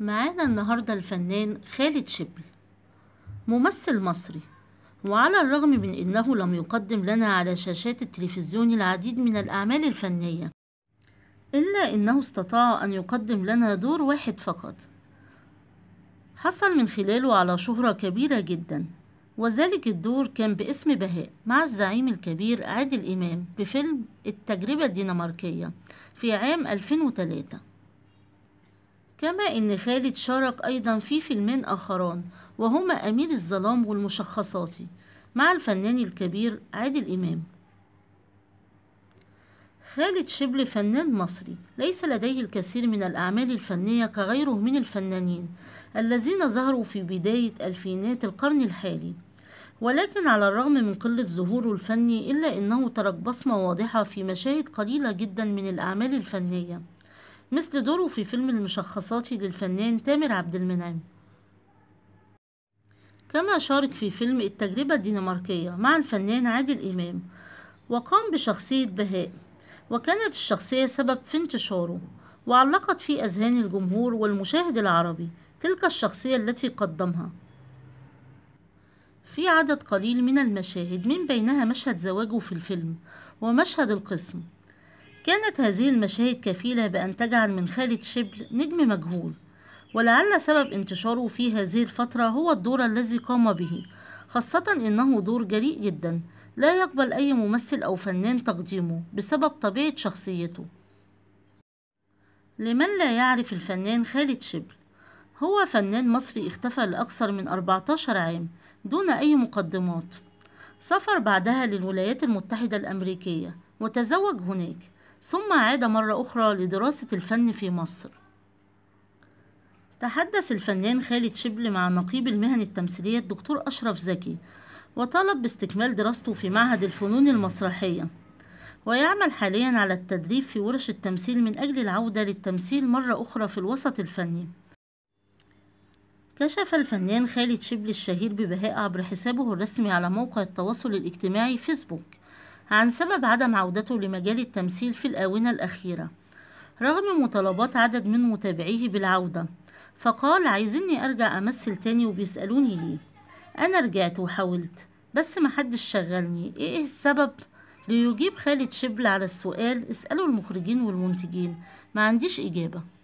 معانا النهاردة الفنان خالد شبل ممثل مصري وعلى الرغم من أنه لم يقدم لنا على شاشات التلفزيون العديد من الأعمال الفنية إلا أنه استطاع أن يقدم لنا دور واحد فقط حصل من خلاله على شهرة كبيرة جدا وذلك الدور كان باسم بهاء مع الزعيم الكبير عادل إمام بفيلم التجربة الدنماركية في عام 2003 كما أن خالد شارك أيضا في فيلمين آخران وهما أمير الظلام والمشخصات مع الفنان الكبير عادل إمام خالد شبل فنان مصري ليس لديه الكثير من الأعمال الفنية كغيره من الفنانين الذين ظهروا في بداية ألفينات القرن الحالي ولكن على الرغم من قلة ظهوره الفني إلا أنه ترك بصمة واضحة في مشاهد قليلة جدا من الأعمال الفنية مثل دوره في فيلم المشخصات للفنان تامر عبد المنعم كما شارك في فيلم التجربة الدنماركية مع الفنان عادل إمام وقام بشخصية بهاء وكانت الشخصية سبب في انتشاره وعلقت في أذهان الجمهور والمشاهد العربي تلك الشخصية التي قدمها في عدد قليل من المشاهد من بينها مشهد زواجه في الفيلم ومشهد القسم كانت هذه المشاهد كفيلة بأن تجعل من خالد شبل نجم مجهول ولعل سبب انتشاره في هذه الفترة هو الدور الذي قام به خاصة إنه دور جريء جدا لا يقبل أي ممثل أو فنان تقديمه بسبب طبيعة شخصيته لمن لا يعرف الفنان خالد شبل هو فنان مصري اختفى لأكثر من 14 عام دون أي مقدمات سافر بعدها للولايات المتحدة الأمريكية وتزوج هناك ثم عاد مرة أخرى لدراسة الفن في مصر تحدث الفنان خالد شبل مع نقيب المهن التمثيلية الدكتور أشرف زكي وطلب باستكمال دراسته في معهد الفنون المسرحية ويعمل حاليا على التدريب في ورش التمثيل من أجل العودة للتمثيل مرة أخرى في الوسط الفني كشف الفنان خالد شبل الشهير ببهاء عبر حسابه الرسمي على موقع التواصل الاجتماعي فيسبوك عن سبب عدم عودته لمجال التمثيل في الآونة الأخيرة رغم مطالبات عدد من متابعيه بالعودة فقال عايزيني أرجع أمثل تاني وبيسألوني ليه أنا رجعت وحاولت بس محدش شغلني إيه السبب؟ ليجيب خالد شبل على السؤال اسأله المخرجين والمنتجين ما عنديش إجابة